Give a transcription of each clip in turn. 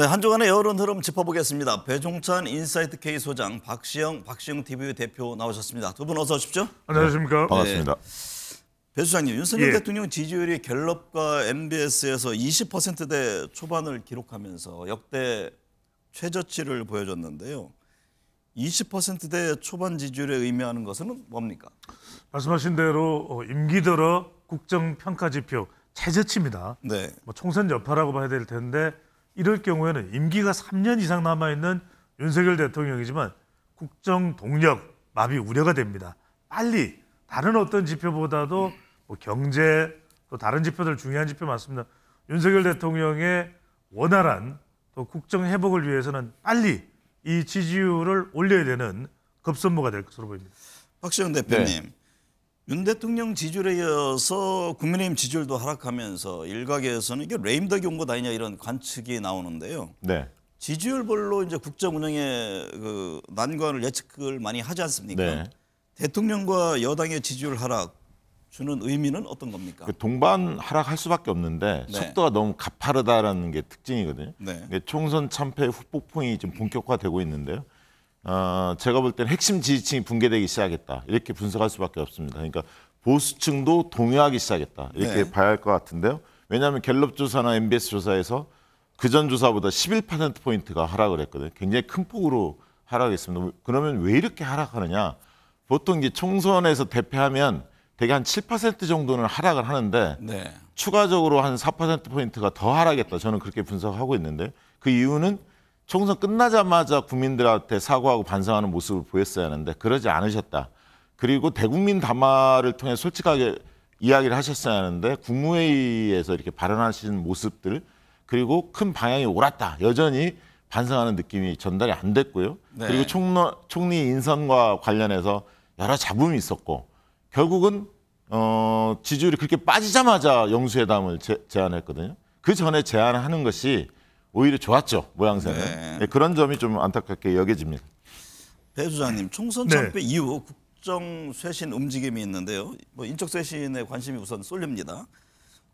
네, 한 주간의 여론 흐름 짚어보겠습니다. 배종찬 인사이트 K 소장, 박시영, 박시영 TV 대표 나오셨습니다. 두 분 어서 오십시오. 안녕하십니까. 네. 반갑습니다. 네. 배 소장님, 윤석열 예. 대통령 지지율이 갤럽과 MBS에서 20%대 초반을 기록하면서 역대 최저치를 보여줬는데요. 20%대 초반 지지율에 의미하는 것은 뭡니까? 말씀하신 대로 어, 임기 들어 국정평가지표 최저치입니다. 네. 뭐 총선 여파라고 봐야 될 텐데 이럴 경우에는 임기가 3년 이상 남아있는 윤석열 대통령이지만 국정 동력 마비 우려가 됩니다. 빨리 다른 어떤 지표보다도 뭐 경제 또 다른 지표들 중요한 지표 많습니다. 윤석열 대통령의 원활한 또 국정 회복을 위해서는 빨리 이 지지율을 올려야 되는 급선무가 될 것으로 보입니다. 박시영 대표님. 네. 윤 대통령 지지율에 이어서 국민의힘 지지율도 하락하면서 일각에서는 이게 레임덕이 온것 아니냐 이런 관측이 나오는데요. 네. 지지율별로 이제 국정 운영의 그 난관을 예측을 많이 하지 않습니까? 네. 대통령과 여당의 지지율 하락 주는 의미는 어떤 겁니까? 그 동반 하락할 수밖에 없는데 네. 속도가 너무 가파르다라는 게 특징이거든요. 네. 총선 참패 후폭풍이 지금 본격화되고 있는데요. 어, 제가 볼 때는 핵심 지지층이 붕괴되기 시작했다. 이렇게 분석할 수밖에 없습니다. 그러니까 보수층도 동요하기 시작했다. 이렇게 네. 봐야 할 것 같은데요. 왜냐하면 갤럽 조사나 MBS 조사에서 그전 조사보다 11%포인트가 하락을 했거든요. 굉장히 큰 폭으로 하락했습니다. 그러면 왜 이렇게 하락하느냐? 보통 이제 총선에서 대패하면 대개 한 7% 정도는 하락을 하는데 네. 추가적으로 한 4%포인트가 더 하락했다. 저는 그렇게 분석하고 있는데 그 이유는 총선 끝나자마자 국민들한테 사과하고 반성하는 모습을 보였어야 하는데 그러지 않으셨다. 그리고 대국민 담화를 통해 솔직하게 이야기를 하셨어야 하는데 국무회의에서 이렇게 발언하신 모습들 그리고 큰 방향이 옳았다. 여전히 반성하는 느낌이 전달이 안 됐고요. 네. 그리고 총러, 총리 인선과 관련해서 여러 잡음이 있었고 결국은 어, 지지율이 그렇게 빠지자마자 영수회담을 제, 제안했거든요. 그 전에 제안하는 것이 오히려 좋았죠 모양새는 네. 네, 그런 점이 좀 안타깝게 여겨집니다. 배 수장님 총선 참패 네. 이후 국정 쇄신 움직임이 있는데요. 뭐 인적 쇄신에 관심이 우선 쏠립니다.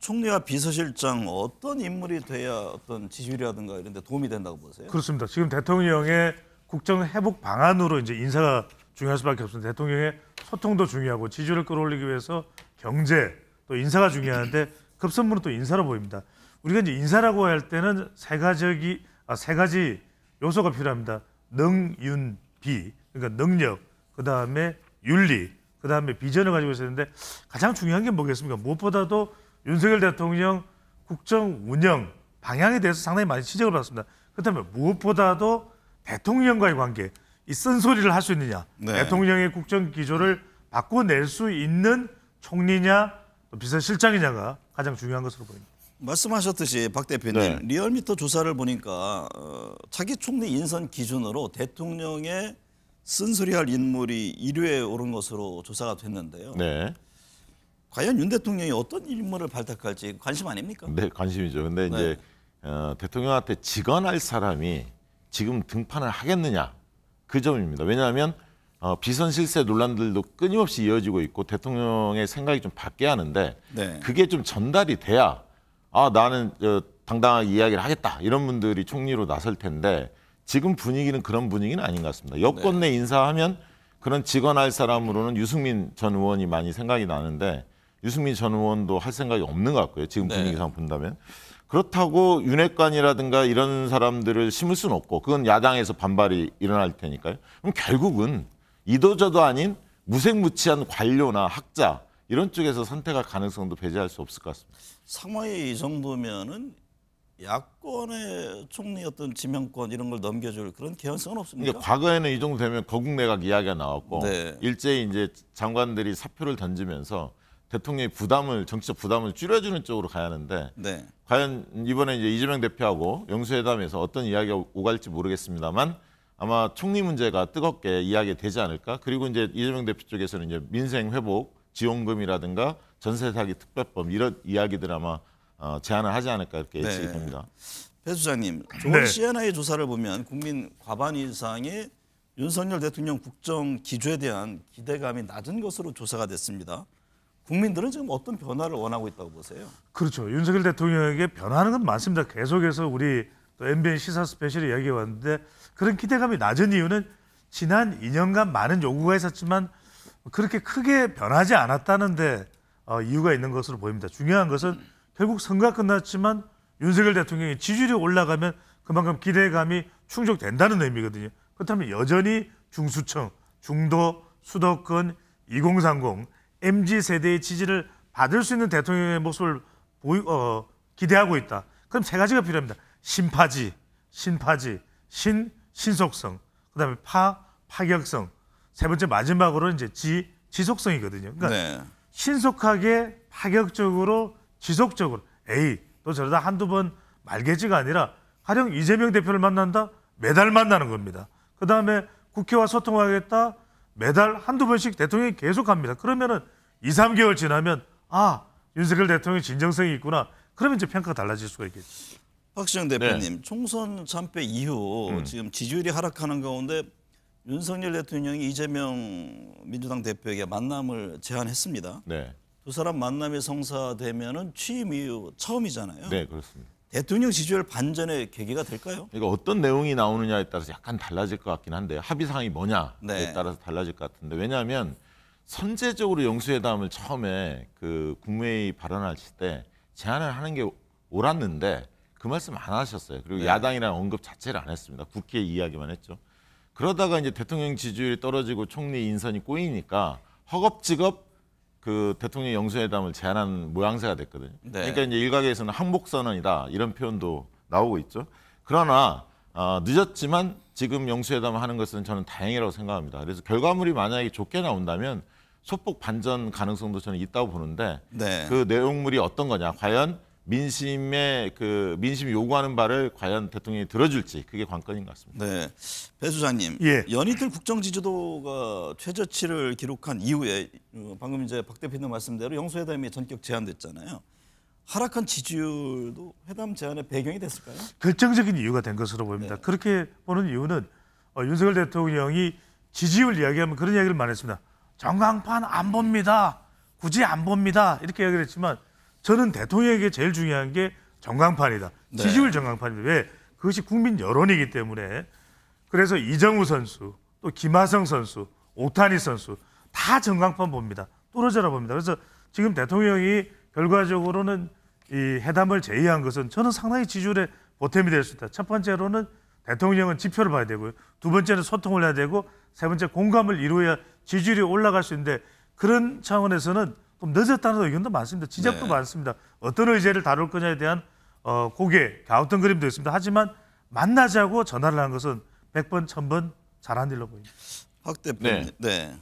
총리와 비서실장 어떤 인물이 돼야 어떤 지지율이라든가 이런 데 도움이 된다고 보세요? 그렇습니다. 지금 대통령의 국정 회복 방안으로 이제 인사가 중요할 수밖에 없습니다. 대통령의 소통도 중요하고 지지율을 끌어올리기 위해서 경제 또 인사가 중요한데 급선무는 또 인사로 보입니다. 우리가 이제 인사라고 할 때는 세가지 아, 세 가지 요소가 필요합니다. 능윤비 그러니까 능력 그 다음에 윤리 그 다음에 비전을 가지고 있었는데 가장 중요한 게 뭐겠습니까? 무엇보다도 윤석열 대통령 국정 운영 방향에 대해서 상당히 많이 지적을 받았습니다. 그렇다면 무엇보다도 대통령과의 관계 이 쓴소리를 할 수 있느냐 네. 대통령의 국정 기조를 바꿔낼 수 있는 총리냐 비서실장이냐가 가장 중요한 것으로 보입니다. 말씀하셨듯이 박 대표님 네. 리얼미터 조사를 보니까 어, 차기 총리 인선 기준으로 대통령의 쓴소리할 인물이 1위에 오른 것으로 조사가 됐는데요. 네. 과연 윤 대통령이 어떤 인물을 발탁할지 관심 아닙니까? 네, 관심이죠. 근데 네. 이제 어, 대통령한테 직언할 사람이 지금 등판을 하겠느냐 그 점입니다. 왜냐하면 어, 비선 실세 논란들도 끊임없이 이어지고 있고 대통령의 생각이 좀 바뀌어야 하는데 네. 그게 좀 전달이 돼야 아 나는 저 어, 당당하게 이야기를 하겠다 이런 분들이 총리로 나설 텐데 지금 분위기는 그런 분위기는 아닌 것 같습니다. 여권 내 네. 인사하면 그런 직언할 사람으로는 유승민 전 의원이 많이 생각이 나는데 유승민 전 의원도 할 생각이 없는 것 같고요. 지금 네. 분위기상 본다면. 그렇다고 윤핵관이라든가 이런 사람들을 심을 수는 없고 그건 야당에서 반발이 일어날 테니까요. 그럼 결국은 이도저도 아닌 무색무취한 관료나 학자 이런 쪽에서 선택할 가능성도 배제할 수 없을 것 같습니다. 상마이 이 정도면은 야권의 총리 어떤 지명권 이런 걸 넘겨줄 그런 개연성은 없습니다. 그러니까 과거에는 이 정도 되면 거국 내각 이야기가 나왔고 네. 일제히 이제 장관들이 사표를 던지면서 대통령의 부담을 정치적 부담을 줄여주는 쪽으로 가야 하는데 네. 과연 이번에 이제 이재명 대표하고 영수회담에서 어떤 이야기가 오갈지 모르겠습니다만 아마 총리 문제가 뜨겁게 이야기되지 않을까 그리고 이제 이재명 대표 쪽에서는 이제 민생 회복 지원금이라든가 전세 사기 특별법 이런 이야기들 아마 어, 제안을 하지 않을까 이렇게 네. 예측이 됩니다. 배 수장님, 저번 네. CNI 조사를 보면 국민 과반 이상이 윤석열 대통령 국정 기조에 대한 기대감이 낮은 것으로 조사가 됐습니다. 국민들은 지금 어떤 변화를 원하고 있다고 보세요? 그렇죠. 윤석열 대통령에게 변화하는 건 많습니다. 계속해서 우리 MBN 시사 스페셜이 이야기해 왔는데 그런 기대감이 낮은 이유는 지난 2년간 많은 요구가 있었지만 그렇게 크게 변하지 않았다는데 어, 이유가 있는 것으로 보입니다. 중요한 것은 결국 선거가 끝났지만 윤석열 대통령이 지지율이 올라가면 그만큼 기대감이 충족된다는 의미거든요. 그렇다면 여전히 중수층, 중도, 수도권, 2030, m g 세대의 지지를 받을 수 있는 대통령의 모습을 보이, 어, 기대하고 있다. 그럼 세 가지가 필요합니다. 신파지, 신파지, 신 신속성, 그다음에 파 파격성, 세 번째 마지막으로 이제 지 지속성이거든요. 그러니까 네. 신속하게 파격적으로 지속적으로 에이 또 저러다 한두 번 말개지가 아니라 가령 이재명 대표를 만난다 매달 만나는 겁니다. 그 다음에 국회와 소통하겠다 매달 한두 번씩 대통령이 계속 합니다. 그러면은 2, 3개월 지나면 아 윤석열 대통령 진정성이 있구나. 그러면 이제 평가가 달라질 수가 있겠죠. 박시영 네. 대표님, 네. 총선 참패 이후 음. 지금 지지율이 하락하는 가운데 윤석열 대통령이 이재명 민주당 대표에게 만남을 제안했습니다. 네. 두 사람 만남이 성사되면은 취임 이후 처음이잖아요. 네, 그렇습니다. 대통령 지지율 반전의 계기가 될까요? 그러니까 어떤 내용이 나오느냐에 따라서 약간 달라질 것 같긴 한데 합의 사항이 뭐냐에 네. 따라서 달라질 것 같은데 왜냐하면 선제적으로 영수회담을 처음에 그 국무회의 발언하실 때 제안을 하는 게 옳았는데 그 말씀 안 하셨어요. 그리고 네. 야당이라는 언급 자체를 안 했습니다. 국회 이야기만 했죠. 그러다가 이제 대통령 지지율이 떨어지고 총리 인선이 꼬이니까 허겁지겁 그 대통령 영수회담을 제안한 모양새가 됐거든요. 네. 그러니까 이제 일각에서는 항복 선언이다 이런 표현도 나오고 있죠. 그러나 어, 늦었지만 지금 영수회담을 하는 것은 저는 다행이라고 생각합니다. 그래서 결과물이 만약에 좋게 나온다면 소폭 반전 가능성도 저는 있다고 보는데 네. 그 내용물이 어떤 거냐 과연 민심의 그 민심이 요구하는 바를 과연 대통령이 들어줄지 그게 관건인 것 같습니다. 네, 배 수장님. 예. 연이틀 국정 지지도가 최저치를 기록한 이후에 어, 방금 이제 박 대표님 말씀대로 영수회담이 전격 제한됐잖아요. 하락한 지지율도 회담 제한의 배경이 됐을까요? 결정적인 이유가 된 것으로 보입니다. 네. 그렇게 보는 이유는 어, 윤석열 대통령이 지지율 이야기하면 그런 이야기를 많이 했습니다. 정강판 안 봅니다. 굳이 안 봅니다. 이렇게 이야기를 했지만 저는 대통령에게 제일 중요한 게정강판이다 네. 지지율 정강판입니 왜? 그것이 국민 여론이기 때문에 그래서 이정우 선수, 또 김하성 선수, 오타니 선수 다정강판 봅니다. 떨어져라 봅니다. 그래서 지금 대통령이 결과적으로는 이해담을 제의한 것은 저는 상당히 지지율에 보탬이 될 수 있다. 첫 번째로는 대통령은 지표를 봐야 되고요. 두 번째는 소통을 해야 되고 세 번째 공감을 이루어야 지지율이 올라갈 수 있는데 그런 차원에서는 좀 늦었다는 의견도 많습니다. 지적도 네. 많습니다. 어떤 의제를 다룰 거냐에 대한 어, 고개, 갸우뚱 그림도 있습니다. 하지만 만나자고 전화를 한 것은 백번천번 잘한 일로 보입니다. 박 대표. 네. 네.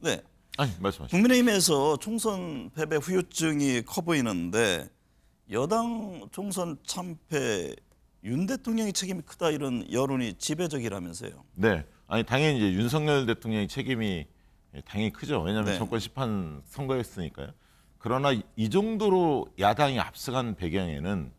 네. 아니, 말씀하 국민의힘에서 총선 패배 후유증이 커 보이는데 여당 총선 참패 윤 대통령의 책임이 크다 이런 여론이 지배적이라면서요. 네. 아니 당연히 이제 윤석열 대통령의 책임이 예, 당연히 크죠. 왜냐하면 네. 정권 심판 선거였으니까요. 그러나 이 정도로 야당이 앞서간 배경에는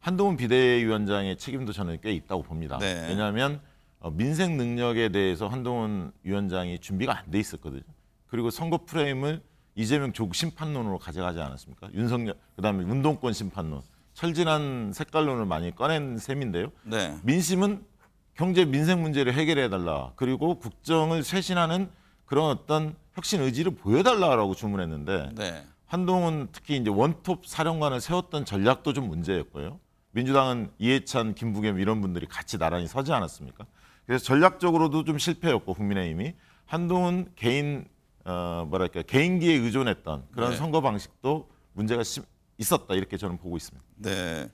한동훈 비대위원장의 책임도 저는 꽤 있다고 봅니다. 네. 왜냐하면 어, 민생 능력에 대해서 한동훈 위원장이 준비가 안 돼 있었거든요. 그리고 선거 프레임을 이재명 조국 심판론으로 가져가지 않았습니까? 윤석열 그다음에 운동권 심판론, 철진한 색깔론을 많이 꺼낸 셈인데요. 네. 민심은 경제 민생 문제를 해결해 달라. 그리고 국정을 쇄신하는 그런 어떤 혁신 의지를 보여달라라고 주문했는데 네. 한동훈 특히 이제 원톱 사령관을 세웠던 전략도 좀 문제였고요. 민주당은 이해찬, 김부겸 이런 분들이 같이 나란히 서지 않았습니까? 그래서 전략적으로도 좀 실패였고 국민의힘이 한동훈 개인 어 뭐랄까 개인기에 의존했던 그런 네. 선거 방식도 문제가 심, 있었다 이렇게 저는 보고 있습니다. 네.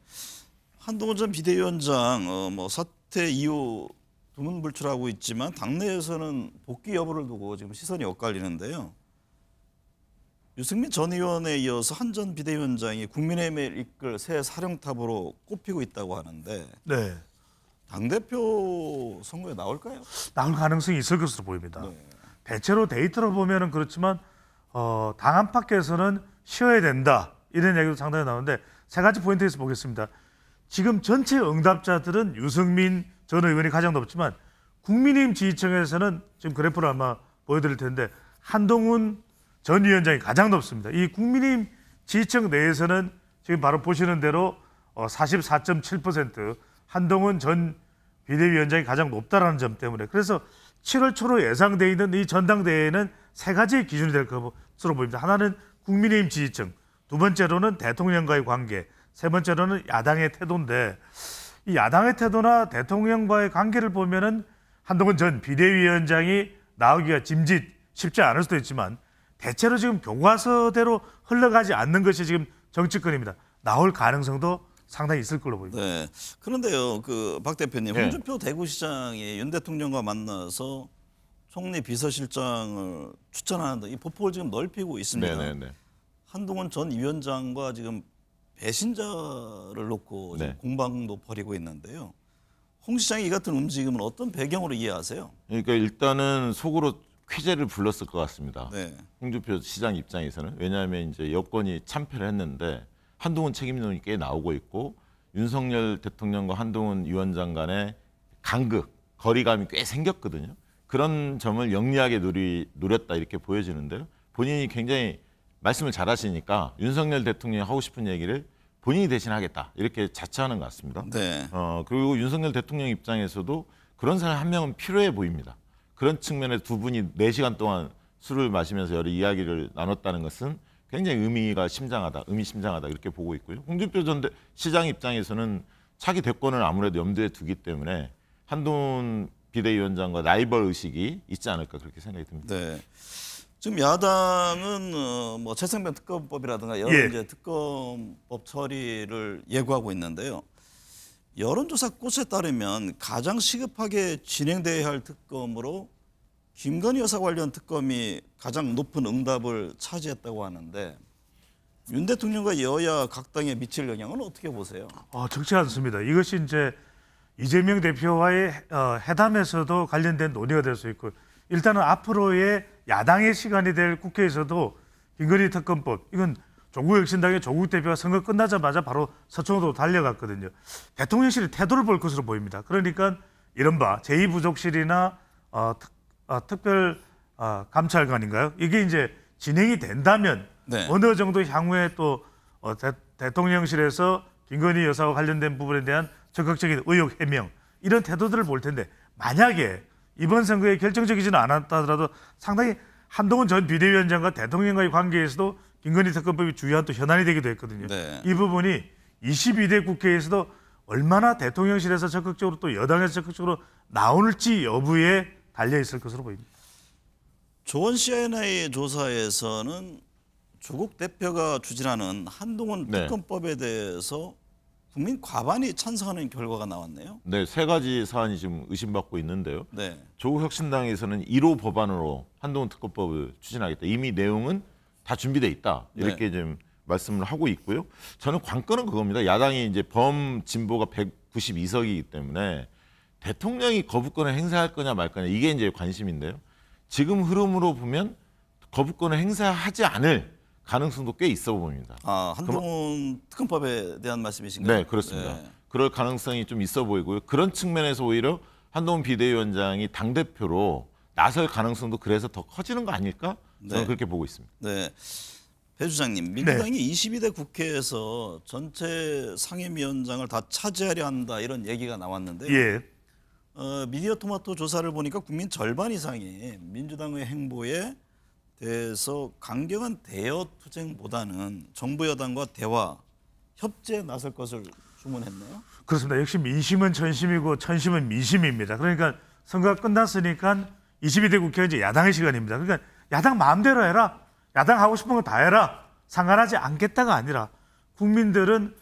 한동훈 전 비대위원장 어, 뭐 사퇴 이후 두문불출하고 있지만 당내에서는 복귀 여부를 두고 지금 시선이 엇갈리는데요. 유승민 전 의원에 이어서 한 전 비대위원장이 국민의힘을 이끌 새 사령탑으로 꼽히고 있다고 하는데 네. 당대표 선거에 나올까요? 나올 가능성이 있을 것으로 보입니다. 네. 대체로 데이터로 보면 은 그렇지만 어, 당 안팎에서는 쉬어야 된다 이런 얘기도 상당히 나오는데 세 가지 포인트에서 보겠습니다. 지금 전체 응답자들은 유승민 전 의원이 가장 높지만 국민의힘 지지층에서는 지금 그래프를 아마 보여드릴 텐데 한동훈 전 위원장이 가장 높습니다. 이 국민의힘 지지층 내에서는 지금 바로 보시는 대로 44.7% 어, 한동훈 전 비대위원장이 가장 높다라는 점 때문에 그래서 7월 초로 예상돼 있는 이 전당대회는 세 가지의 기준이 될 것으로 보입니다. 하나는 국민의힘 지지층, 두 번째로는 대통령과의 관계, 세 번째로는 야당의 태도인데 이 야당의 태도나 대통령과의 관계를 보면은 한동훈 전 비대위원장이 나오기가 짐짓 쉽지 않을 수도 있지만 대체로 지금 교과서대로 흘러가지 않는 것이 지금 정치권입니다. 나올 가능성도 상당히 있을 걸로 보입니다. 네. 그런데요, 그 박 대표님, 네. 홍준표 대구시장이 윤 대통령과 만나서 총리 비서실장을 추천하는 등이 포폭을 지금 넓히고 있습니다. 네, 네, 네, 한동훈 전 위원장과 지금 배신자를 놓고 네. 공방도 벌이고 있는데요. 홍 시장이 이 같은 움직임은 어떤 배경으로 이해하세요? 그러니까 일단은 속으로 쾌재를 불렀을 것 같습니다. 네. 홍준표 시장 입장에서는 왜냐하면 이제 여권이 참패를 했는데 한동훈 책임론이 꽤 나오고 있고 윤석열 대통령과 한동훈 위원장 간의 간극 거리감이 꽤 생겼거든요. 그런 점을 영리하게 노리, 노렸다 이렇게 보여지는데요. 본인이 굉장히 말씀을 잘하시니까 윤석열 대통령이 하고 싶은 얘기를 본인이 대신 하겠다 이렇게 자처하는 것 같습니다. 네. 어, 그리고 윤석열 대통령 입장에서도 그런 사람 한 명은 필요해 보입니다. 그런 측면에 두 분이 네시간 동안 술을 마시면서 여러 이야기를 나눴다는 것은 굉장히 의미가 심장하다, 의미심장하다 이렇게 보고 있고요. 홍준표 전 대, 시장 입장에서는 차기 대권을 아무래도 염두에 두기 때문에 한동훈 비대위원장과 라이벌 의식이 있지 않을까 그렇게 생각이 듭니다. 네. 지금 야당은 어, 뭐재상병 특검법이라든가 여러 예. 이제 특검법 처리를 예고하고 있는데요. 여론조사 꽃에 따르면 가장 시급하게 진행돼야 할 특검으로 김건희 여사 관련 특검이 가장 높은 응답을 차지했다고 하는데 윤 대통령과 여야 각 당에 미칠 영향은 어떻게 보세요? 아, 적지 않습니다. 이것이 이제 이재명 대표와의 어, 회담에서도 관련된 논의가 될 수 있고 일단은 앞으로의 야당의 시간이 될 국회에서도 김건희 특검법 이건 조국 혁신당의 조국 대표가 선거 끝나자마자 바로 서초으로 달려갔거든요. 대통령실이 태도를 볼 것으로 보입니다. 그러니까 이른바 제2부족실이나 어, 특, 어, 특별 어, 감찰관인가요? 이게 이제 진행이 된다면 네. 어느 정도 향후에 또 어, 대, 통령실에서 김건희 여사와 관련된 부분에 대한 적극적인 의혹 해명 이런 태도들을 볼 텐데 만약에 이번 선거에 결정적이지는 않았다더라도 상당히 한동훈 전 비대위원장과 대통령과의 관계에서도 김건희 특검법이 주요한 또 현안이 되기도 했거든요. 네. 이 부분이 22대 국회에서도 얼마나 대통령실에서 적극적으로 또 여당에서 적극적으로 나올지 여부에 달려 있을 것으로 보입니다. 조원 CNA 조사에서는 조국 대표가 추진하는 한동훈 네. 특검법에 네. 대해서 국민 과반이 찬성하는 결과가 나왔네요. 네, 세 가지 사안이 지금 의심받고 있는데요. 네. 조국혁신당에서는 1호 법안으로 한동훈 특검법을 추진하겠다. 이미 내용은 다 준비돼 있다. 이렇게 네. 지금 말씀을 하고 있고요. 저는 관건은 그겁니다. 야당이 이제 범 진보가 192석이기 때문에 대통령이 거부권을 행사할 거냐 말 거냐 이게 이제 관심인데요. 지금 흐름으로 보면 거부권을 행사하지 않을 가능성도 꽤 있어 보입니다. 아 한동훈 특검법에 대한 말씀이신가요? 네 그렇습니다. 예. 그럴 가능성이 좀 있어 보이고요. 그런 측면에서 오히려 한동훈 비대위원장이 당 대표로 나설 가능성도 그래서 더 커지는 거 아닐까 저는 네. 그렇게 보고 있습니다. 네. 배 주장님, 민주당이 네. 22대 국회에서 전체 상임위원장을 다 차지하려 한다 이런 얘기가 나왔는데 예. 어, 미디어 토마토 조사를 보니까 국민 절반 이상이 민주당의 행보에 대해서 강경한 대여 투쟁보다는 정부 여당과 대화, 협제에 나설 것을 주문했네요. 그렇습니다. 역시 민심은 전심이고 천심은 민심입니다. 그러니까 선거가 끝났으니까 22대 국회 이제 야당의 시간입니다. 그러니까 야당 마음대로 해라. 야당 하고 싶은 거 다 해라. 상관하지 않겠다가 아니라 국민들은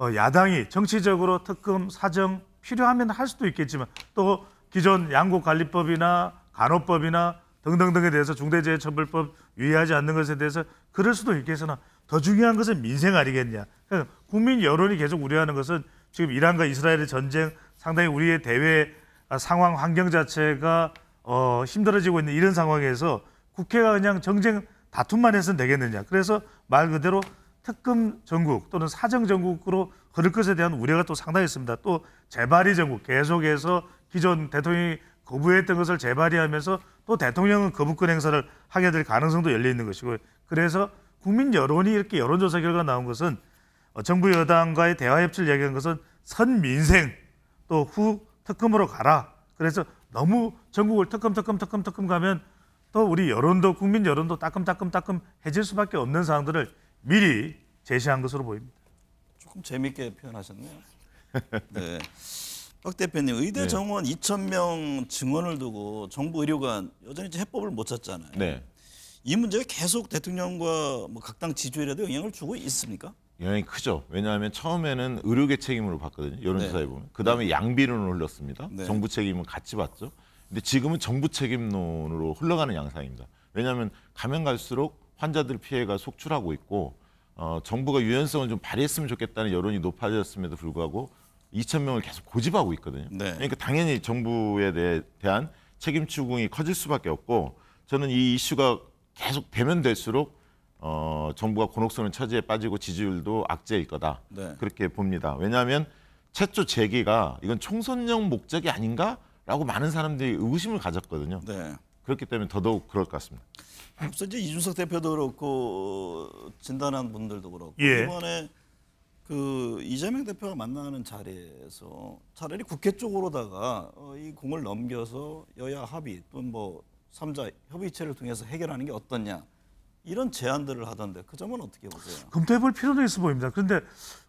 어, 야당이 정치적으로 특검 사정 필요하면 할 수도 있겠지만 또 기존 양국관리법이나 간호법이나 등등등에 대해서 중대재해처벌법 유의하지 않는 것에 대해서 그럴 수도 있겠으나 더 중요한 것은 민생 아니겠냐. 그러니까 국민 여론이 계속 우려하는 것은 지금 이란과 이스라엘의 전쟁 상당히 우리의 대외 아, 상황 환경 자체가 어, 힘들어지고 있는 이런 상황에서 국회가 그냥 정쟁 다툼만 해으면 되겠느냐. 그래서 말 그대로 특검 전국 또는 사정 전국으로 흐를 것에 대한 우려가 또 상당했습니다. 또 재발이 전국 계속해서 기존 대통령이 거부했던 것을 재발의하면서 또 대통령은 거부권 행사를 하게 될 가능성도 열려 있는 것이고 그래서 국민 여론이 이렇게 여론조사 결과 나온 것은 어, 정부 여당과의 대화 협치를 얘야기한 것은 선민생 또 후 특검으로 가라. 그래서 너무 전국을 특검 특검 특검 특검 가면 또 우리 여론도 국민 여론도 따끔따끔 따끔 해질 수밖에 없는 사항들을 미리 제시한 것으로 보입니다. 조금 재밌게 표현하셨네요. 네. 박 대표님 의대 네. 정원 네. 2천 명 증원을 두고 정부 의료관 여전히 해법을 못 찾잖아요. 네. 이 문제가 계속 대통령과 뭐 각당 지지율에도 영향을 주고 있습니까? 영향이 크죠. 왜냐하면 처음에는 의료계 책임으로 봤거든요. 여론조사에 네. 보면. 그다음에 네. 양비론을 흘렀습니다. 네. 정부 책임은 같이 봤죠. 근데 지금은 정부 책임론으로 흘러가는 양상입니다. 왜냐하면 가면 갈수록 환자들 피해가 속출하고 있고 어, 정부가 유연성을 좀 발휘했으면 좋겠다는 여론이 높아졌음에도 불구하고 2천 명을 계속 고집하고 있거든요. 네. 그러니까 당연히 정부에 대, 대한 책임 추궁이 커질 수밖에 없고 저는 이 이슈가 계속 되면 될수록 어, 정부가 곤혹스러운 처지에 빠지고 지지율도 악재일 거다. 네. 그렇게 봅니다. 왜냐하면 최초 제기가 이건 총선용 목적이 아닌가라고 많은 사람들이 의심을 가졌거든요. 네. 그렇기 때문에 더더욱 그럴 것 같습니다. 앞서 이제 이준석 대표도 그렇고 진단한 분들도 그렇고 예. 이번에 그 이재명 대표가 만나는 자리에서 차라리 국회 쪽으로다가 어, 이 공을 넘겨서 여야 합의 또는 뭐삼자 협의체를 통해서 해결하는 게 어떻냐 이런 제안들을 하던데 그 점은 어떻게 보세요? 검토해볼 필요도 있어 보입니다. 그런데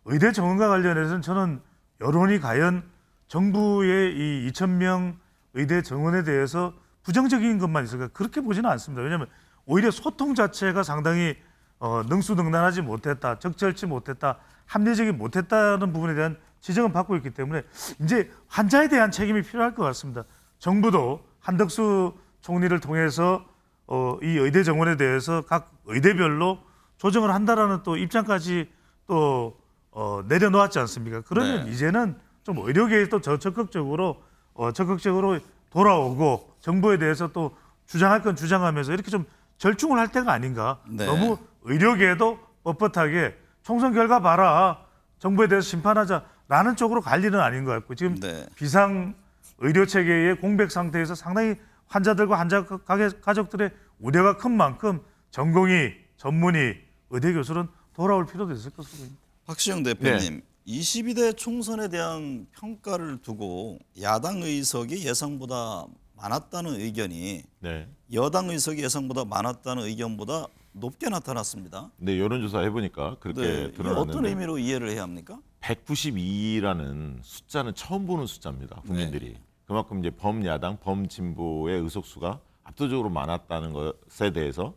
의대 정원과 관련해서는 저는 여론이 과연 정부의 이 2천 명 의대 정원에 대해서 부정적인 것만 있을까 그렇게 보지는 않습니다. 왜냐하면 오히려 소통 자체가 상당히 어, 능수능란하지 못했다, 적절치 못했다 합리적이 못했다는 부분에 대한 지적은 받고 있기 때문에 이제 환자에 대한 책임이 필요할 것 같습니다. 정부도 한덕수 총리를 통해서 어, 이 의대 정원에 대해서 각 의대별로 조정을 한다라는 또 입장까지 또 어, 내려놓았지 않습니까? 그러면 네. 이제는 좀 의료계에 또저 적극적으로 어, 적극적으로 돌아오고 정부에 대해서 또 주장할 건 주장하면서 이렇게 좀 절충을 할 때가 아닌가. 네. 너무 의료계에도 뻣뻣하게 총선 결과 봐라. 정부에 대해서 심판하자라는 쪽으로 갈 일은 아닌 것 같고 지금 네. 비상 의료 체계의 공백 상태에서 상당히 환자들과 환자 가족들의 우려가 큰 만큼 전공이 전문의 의대 교수는 돌아올 필요도 있을 것으로 보입니다. 박시영 네. 대표님, 네. 22대 총선에 대한 평가를 두고 야당 의석이 예상보다 많았다는 의견이 네. 여당 의석이 예상보다 많았다는 의견보다 높게 나타났습니다. 네, 여론조사 해보니까 그렇게 네, 드러났는데 어떤 의미로 이해를 해야 합니까? 192라는 숫자는 처음 보는 숫자입니다. 국민들이 네. 그만큼 이제 범야당, 범진보의 의석수가 압도적으로 많았다는 것에 대해서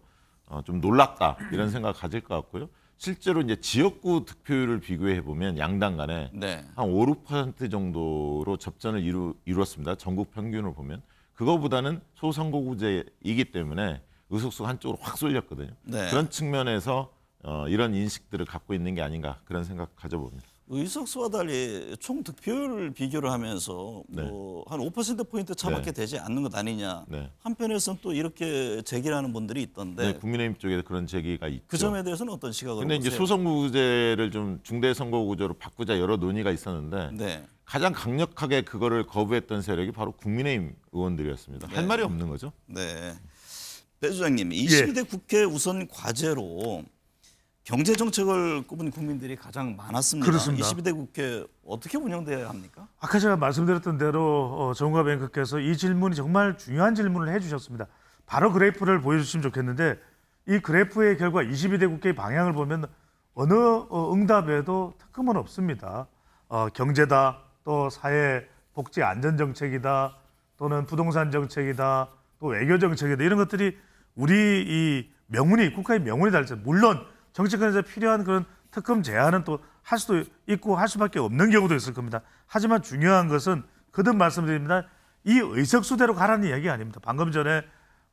어, 좀 놀랍다 이런 생각 가질 것 같고요. 실제로 이제 지역구 득표율을 비교해 보면 양당 간에 네. 한 5, 6% 정도로 접전을 이루, 이루었습니다. 전국 평균을 보면 그거보다는 소선거구제이기 때문에 의석수 한쪽으로 확 쏠렸거든요. 네. 그런 측면에서 어, 이런 인식들을 갖고 있는 게 아닌가 그런 생각 가져봅니다. 의석수와 달리 총 득표율 비교를 하면서 네. 뭐한 5%포인트 차밖에 네. 되지 않는 것 아니냐. 네. 한편에서는 또 이렇게 제기하는 분들이 있던데. 네, 국민의힘 쪽에도 그런 제기가 있죠. 그 점에 대해서는 어떤 시각을 보세요? 이제 소선구제를 좀 중대선거구조로 바꾸자 여러 논의가 있었는데 네. 가장 강력하게 그거를 거부했던 세력이 바로 국민의힘 의원들이었습니다. 할 네. 말이 없는 거죠. 네. 배 소장님, 22대 예. 국회 우선 과제로 경제 정책을 꼽은 국민들이 가장 많았습니다. 그렇습니다. 22대 국회 어떻게 운영돼야 합니까? 아까 제가 말씀드렸던 대로 어, 정우가뱅크께서이 질문이 정말 중요한 질문을 해주셨습니다. 바로 그래프를 보여주시면 좋겠는데 이 그래프의 결과 22대 국회의 방향을 보면 어느 어, 응답에도 특흠은 없습니다. 어, 경제다, 또 사회 복지 안전 정책이다, 또는 부동산 정책이다, 또 외교 정책이다 이런 것들이 우리 이 명운이 국가의 명운이 달라 물론 정치권에서 필요한 그런 특검 제안은또 할 수도 있고 할 수밖에 없는 경우도 있을 겁니다. 하지만 중요한 것은 그듭 말씀드립니다. 이 의석수대로 가라는 이야기 아닙니다. 방금 전에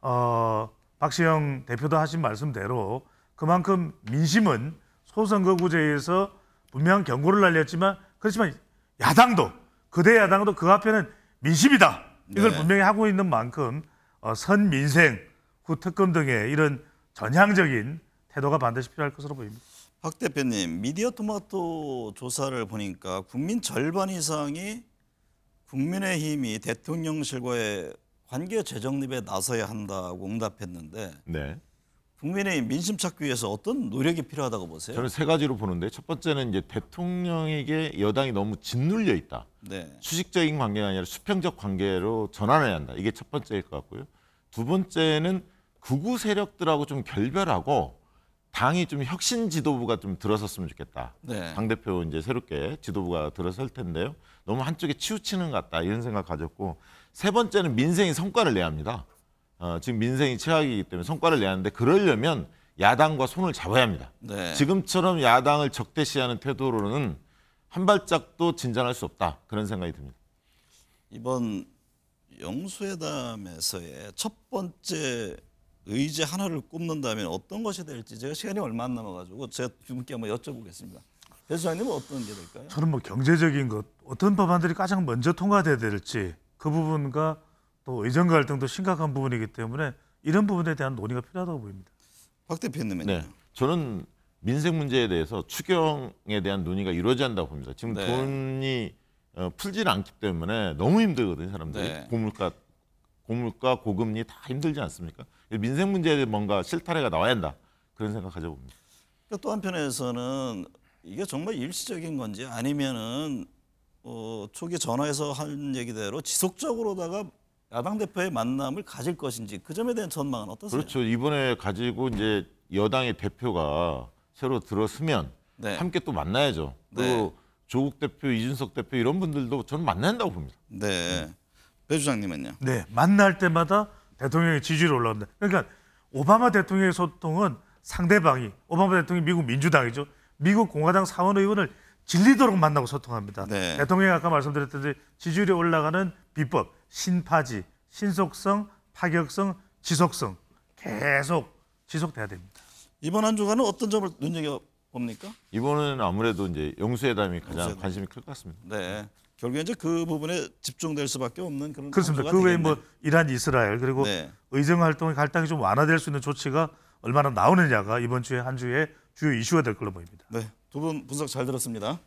어, 박시영 대표도 하신 말씀대로 그만큼 민심은 소선거구제에서 분명 경고를 날렸지만 그렇지만 야당도 그대 야당도 그 앞에는 민심이다 이걸 네. 분명히 하고 있는 만큼 어, 선민생 구특검 등의 이런 전향적인 태도가 반드시 필요할 것으로 보입니다. 박 대표님, 미디어 토마토 조사를 보니까 국민 절반 이상이 국민의힘이 대통령실과의 관계 재정립에 나서야 한다고 응답했는데 네. 국민의 민심 찾기 위해서 어떤 노력이 필요하다고 보세요? 저는 세 가지로 보는데 첫 번째는 이제 대통령에게 여당이 너무 짓눌려 있다. 네. 수직적인 관계가 아니라 수평적 관계로 전환해야 한다. 이게 첫 번째일 것 같고요. 두 번째는 극우 세력들하고 좀 결별하고 당이 좀 혁신 지도부가 좀 들어섰으면 좋겠다. 네. 당 대표 이제 새롭게 지도부가 들어설 텐데요. 너무 한쪽에 치우치는 것 같다 이런 생각 가졌고 세 번째는 민생이 성과를 내야 합니다. 어, 지금 민생이 최악이기 때문에 성과를 내야 하는데 그러려면 야당과 손을 잡아야 합니다. 네. 지금처럼 야당을 적대시하는 태도로는 한 발짝도 진전할 수 없다 그런 생각이 듭니다. 이번 영수회담에서의 첫 번째 의제 하나를 꼽는다면 어떤 것이 될지 제가 시간이 얼마 안 남아가지고 제가 두 분께 한번 여쭤보겠습니다. 배수장님은 어떤 게 될까요? 저는 뭐 경제적인 것, 어떤 법안들이 가장 먼저 통과돼야 될지 그 부분과 또 의정 갈등도 심각한 부분이기 때문에 이런 부분에 대한 논의가 필요하다고 보입니다. 박 대표님은요? 네, 저는 민생 문제에 대해서 추경에 대한 논의가 이루어져다고 봅니다. 지금 네. 돈이 어, 풀지를 않기 때문에 너무 힘들거든요 사람들이 네. 고물가 고물가 고금리 다 힘들지 않습니까? 민생 문제에 뭔가 실타래가 나와야 한다 그런 생각 가져봅니다. 그러니까 또 한편에서는 이게 정말 일시적인 건지 아니면은 어, 초기 전화에서 한 얘기대로 지속적으로다가 야당 대표의 만남을 가질 것인지 그 점에 대한 전망은 어떠세요? 그렇죠. 이번에 가지고 이제 여당의 대표가 새로 들었으면 네. 함께 또 만나야죠. 또 네. 조국 대표, 이준석 대표 이런 분들도 저는 만난다고 봅니다. 네. 배 주장님은요? 네. 만날 때마다 대통령의 지지율이 올라온다. 그러니까 오바마 대통령의 소통은 상대방이 오바마 대통령이 미국 민주당이죠. 미국 공화당 사원 의원을 질리도록 만나고 소통합니다. 네. 대통령이 아까 말씀드렸듯이 지지율이 올라가는 비법, 신파지, 신속성, 파격성, 지속성 계속 지속돼야 됩니다. 이번 한 주간은 어떤 점을 눈여겨 뭡니까? 이번에는 아무래도 이제 영수회담이 가장 영수회담. 관심이 클 것 같습니다. 네. 결국에 이제 그 부분에 집중될 수밖에 없는 그런 그렇습니다. 그 외에 뭐 이란, 이스라엘 그리고 네. 의정 활동의 갈등이 좀 완화될 수 있는 조치가 얼마나 나오느냐가 이번 주에 한 주에 주요 이슈가 될 걸로 보입니다. 네. 두 분 분석 잘 들었습니다.